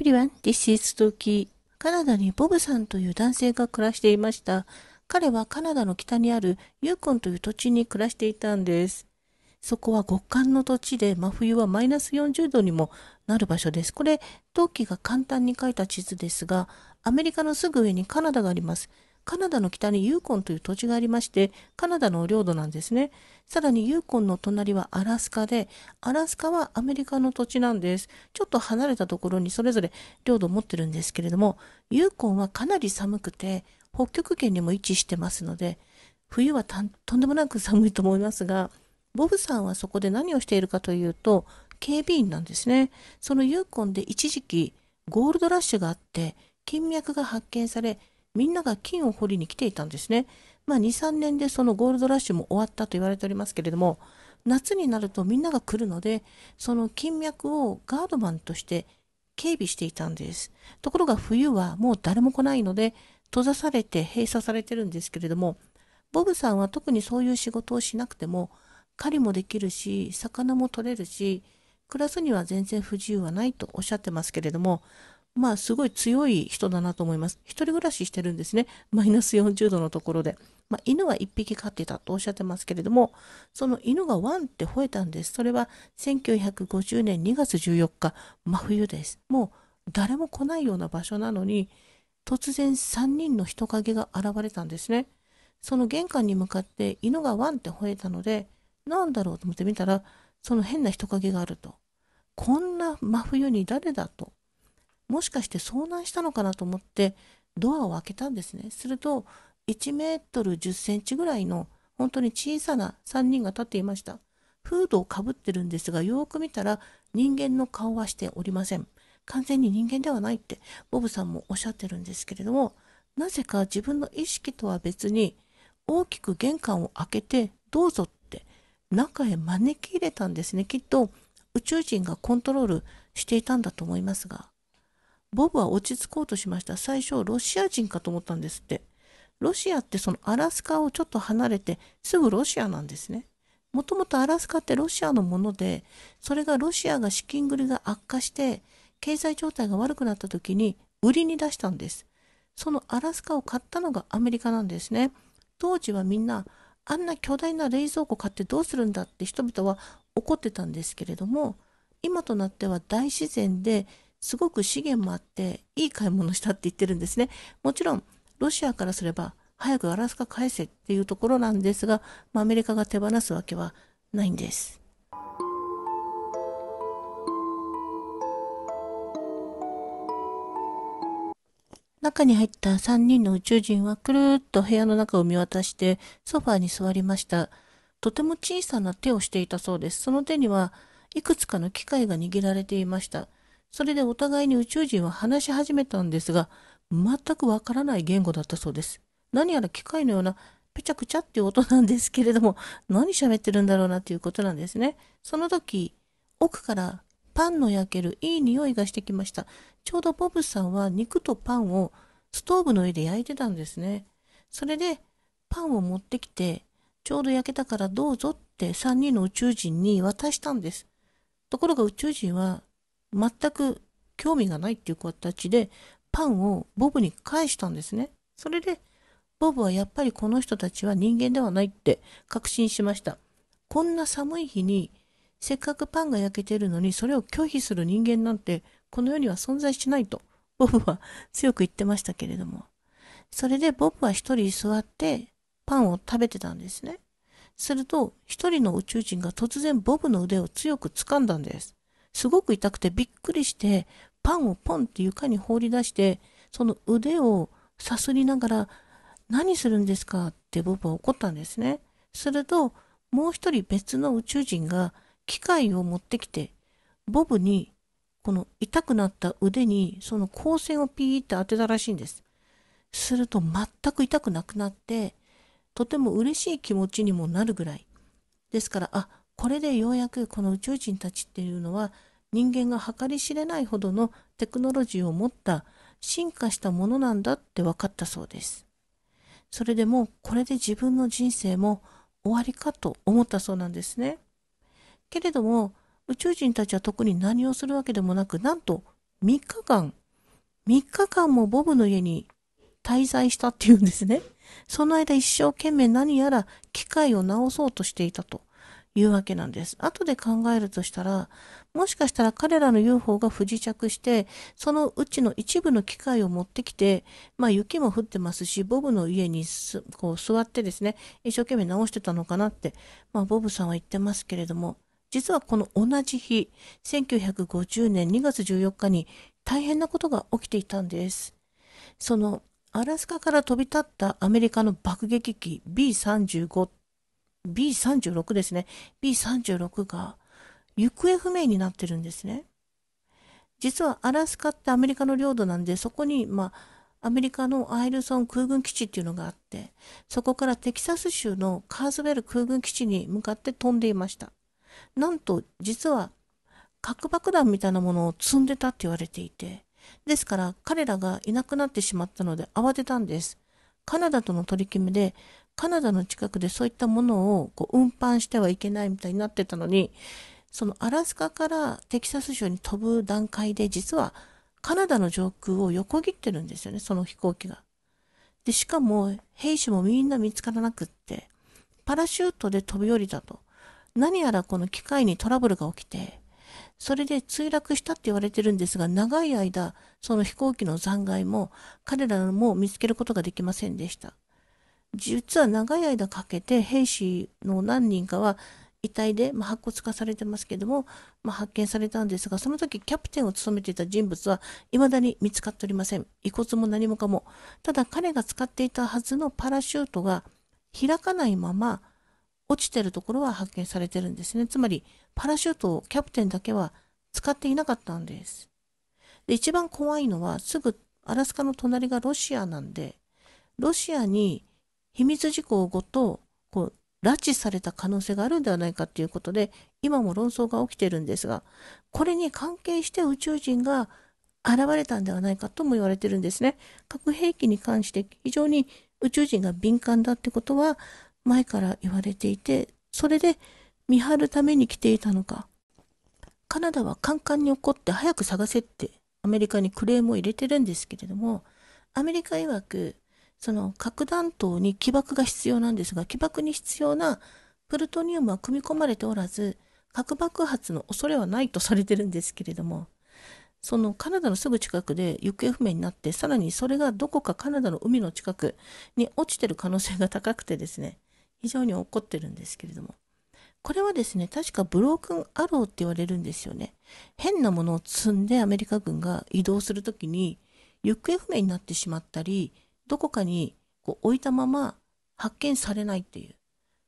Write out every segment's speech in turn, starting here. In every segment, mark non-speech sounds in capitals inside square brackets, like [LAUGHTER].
everyone, this is Toki. カナダにボブさんという男性が暮らしていました。彼はカナダの北にあるユーコンという土地に暮らしていたんです。そこは極寒の土地で真冬はマイナス40度にもなる場所です。これ、陶器が簡単に描いた地図ですが、アメリカのすぐ上にカナダがあります。カナダの北にユーコンという土地がありまして、カナダの領土なんですね。さらにユーコンの隣はアラスカで、アラスカはアメリカの土地なんです。ちょっと離れたところにそれぞれ領土を持ってるんですけれども、ユーコンはかなり寒くて、北極圏にも位置してますので、冬はとんでもなく寒いと思いますが、ボブさんはそこで何をしているかというと、警備員なんですね。そのユーコンで一時期、ゴールドラッシュがあって、金脈が発見され、みんなが金を掘りに来ていたんですね。まあ、2、3年でそのゴールドラッシュも終わったと言われておりますけれども、夏になるとみんなが来るので、その金脈をガードマンとして警備していたんです。ところが冬はもう誰も来ないので、閉ざされて閉鎖されてるんですけれども、ボブさんは特にそういう仕事をしなくても、狩りもできるし、魚も取れるし、暮らすには全然不自由はないとおっしゃってますけれども、まあ、すごい強い人だなと思います。一人暮らししてるんですね。マイナス40度のところで。まあ、犬は1匹飼ってたとおっしゃってますけれども、その犬がワンって吠えたんです。それは1950年2月14日、真冬です。もう誰も来ないような場所なのに、突然3人の人影が現れたんですね。その玄関に向かって犬がワンって吠えたので、なんだろうと思って見たら、その変な人影があると。こんな真冬に誰だと。もしかして遭難したのかなと思ってドアを開けたんですね。すると1メートル10センチぐらいの本当に小さな3人が立っていました。フードをかぶってるんですが、よく見たら人間の顔はしておりません。完全に人間ではないってボブさんもおっしゃってるんですけれども、なぜか自分の意識とは別に大きく玄関を開けてどうぞって中へ招き入れたんですね。きっと宇宙人がコントロールしていたんだと思いますが。ボブは落ち着こうとしました。最初、ロシア人かと思ったんですって。ロシアってそのアラスカをちょっと離れて、すぐロシアなんですね。もともとアラスカってロシアのもので、それがロシアが資金繰りが悪化して、経済状態が悪くなった時に売りに出したんです。そのアラスカを買ったのがアメリカなんですね。当時はみんな、あんな巨大な冷蔵庫買ってどうするんだって人々は怒ってたんですけれども、今となっては大自然ですごく資源もあっていい買い物したって言ってるんですね。もちろんロシアからすれば早くアラスカ返せっていうところなんですが、まあ、アメリカが手放すわけはないんです。中に入った3人の宇宙人はくるっと部屋の中を見渡してソファーに座りました。とても小さな手をしていたそうです。その手にはいくつかの機械が握られていました。それでお互いに宇宙人は話し始めたんですが、全くわからない言語だったそうです。何やら機械のようなぺちゃくちゃっていう音なんですけれども、何喋ってるんだろうなということなんですね。その時、奥からパンの焼けるいい匂いがしてきました。ちょうどボブさんは肉とパンをストーブの上で焼いてたんですね。それでパンを持ってきて、ちょうど焼けたからどうぞって3人の宇宙人に渡したんです。ところが宇宙人は全く興味がないっていう形でパンをボブに返したんですね。それでボブはやっぱりこの人たちは人間ではないって確信しました。こんな寒い日にせっかくパンが焼けてるのにそれを拒否する人間なんてこの世には存在しないとボブは強く言ってましたけれども。それでボブは一人座ってパンを食べてたんですね。すると一人の宇宙人が突然ボブの腕を強く掴んだんです。すごく痛くてびっくりして、パンをポンって床に放り出して、その腕をさすりながら、何するんですかってボブは怒ったんですね。すると、もう一人別の宇宙人が機械を持ってきて、ボブにこの痛くなった腕にその光線をピーって当てたらしいんです。すると全く痛くなくなって、とても嬉しい気持ちにもなるぐらい。ですから、あ、これでようやくこの宇宙人たちっていうのは人間が計り知れないほどのテクノロジーを持った進化したものなんだって分かったそうです。それでもこれで自分の人生も終わりかと思ったそうなんですね。けれども宇宙人たちは特に何をするわけでもなくなんと3日間3日間もボブの家に滞在したっていうんですね。その間一生懸命何やら機械を直そうとしていたと。いうわけなんです。後で考えるとしたら、もしかしたら彼らの UFO が不時着して、そのうちの一部の機械を持ってきて、まあ雪も降ってますし、ボブの家にこう座ってですね、一生懸命直してたのかなって、まあボブさんは言ってますけれども、実はこの同じ日、1950年2月14日に大変なことが起きていたんです。そのアラスカから飛び立ったアメリカの爆撃機 B35 B36 ですね。B36 が行方不明になってるんですね。実はアラスカってアメリカの領土なんで、そこに、まあ、アメリカのアイルソン空軍基地っていうのがあって、そこからテキサス州のカーズベル空軍基地に向かって飛んでいました。なんと、実は核爆弾みたいなものを積んでたって言われていて、ですから彼らがいなくなってしまったので慌てたんです。カナダとの取り決めでカナダの近くでそういったものをこう運搬してはいけないみたいになってたのに、そのアラスカからテキサス州に飛ぶ段階で実はカナダの上空を横切ってるんですよね、その飛行機が。で、しかも兵士もみんな見つからなくって、パラシュートで飛び降りたと。何やらこの機械にトラブルが起きて、それで墜落したって言われてるんですが、長い間、その飛行機の残骸も彼らも見つけることができませんでした。実は長い間かけて兵士の何人かは遺体で、まあ、白骨化されてますけども、まあ、発見されたんですがその時キャプテンを務めていた人物はいまだに見つかっておりません遺骨も何もかもただ彼が使っていたはずのパラシュートが開かないまま落ちてるところは発見されてるんですねつまりパラシュートをキャプテンだけは使っていなかったんですで一番怖いのはすぐアラスカの隣がロシアなんでロシアに秘密事項ごとこう拉致された可能性があるんではないかということで今も論争が起きてるんですがこれに関係して宇宙人が現れたんではないかとも言われてるんですね核兵器に関して非常に宇宙人が敏感だってことは前から言われていてそれで見張るために来ていたのかカナダはカンカンに怒って早く探せってアメリカにクレームを入れてるんですけれどもアメリカ曰くその核弾頭に起爆が必要なんですが、起爆に必要なプルトニウムは組み込まれておらず、核爆発の恐れはないとされてるんですけれども、そのカナダのすぐ近くで行方不明になって、さらにそれがどこかカナダの海の近くに落ちてる可能性が高くてですね、非常に起こってるんですけれども。これはですね、確かブロークンアローって言われるんですよね。変なものを積んでアメリカ軍が移動するときに行方不明になってしまったり、どこかにこう置いたまま発見されないっていう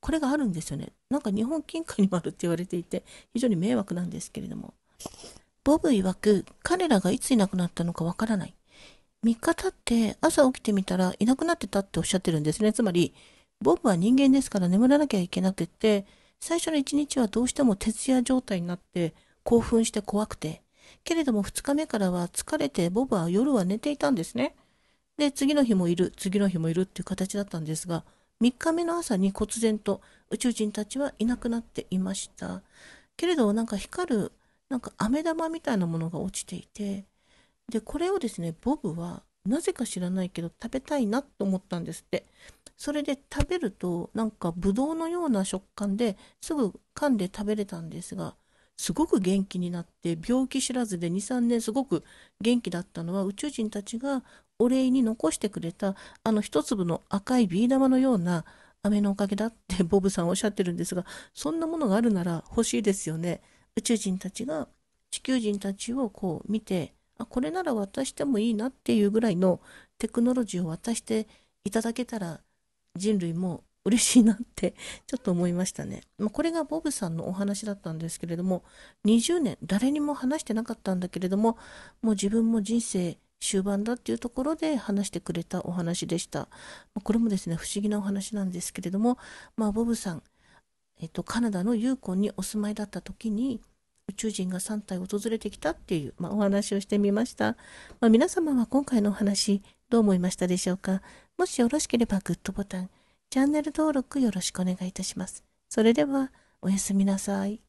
これがあるんですよねなんか日本近海にもあるって言われていて非常に迷惑なんですけれどもボブ曰く彼らがいついなくなったのかわからない3日経って朝起きてみたらいなくなってたっておっしゃってるんですねつまりボブは人間ですから眠らなきゃいけなくって最初の1日はどうしても徹夜状態になって興奮して怖くてけれども2日目からは疲れてボブは夜は寝ていたんですねで、次の日もいる、次の日もいるっていう形だったんですが、3日目の朝に忽然と宇宙人たちはいなくなっていました。けれど、なんか光る、なんか飴玉みたいなものが落ちていて、で、これをですね、ボブは、なぜか知らないけど食べたいなと思ったんですって。それで食べると、なんかブドウのような食感ですぐ噛んで食べれたんですが、すごく元気になって病気知らずで23年すごく元気だったのは宇宙人たちがお礼に残してくれたあの一粒の赤いビー玉のような飴のおかげだって [LAUGHS] ボブさんおっしゃってるんですがそんなものがあるなら欲しいですよね宇宙人たちが地球人たちをこう見てあこれなら渡してもいいなっていうぐらいのテクノロジーを渡していただけたら人類も嬉しいなってちょっと思いましたね。まあ、これがボブさんのお話だったんですけれども20年誰にも話してなかったんだけれどももう自分も人生終盤だっていうところで話してくれたお話でした。これもですね、不思議なお話なんですけれども、まあ、ボブさん、えっと、カナダのユーコンにお住まいだった時に、宇宙人が3体訪れてきたっていう、まあ、お話をしてみました。まあ、皆様は今回のお話、どう思いましたでしょうかもしよろしければグッドボタン、チャンネル登録よろしくお願いいたします。それでは、おやすみなさい。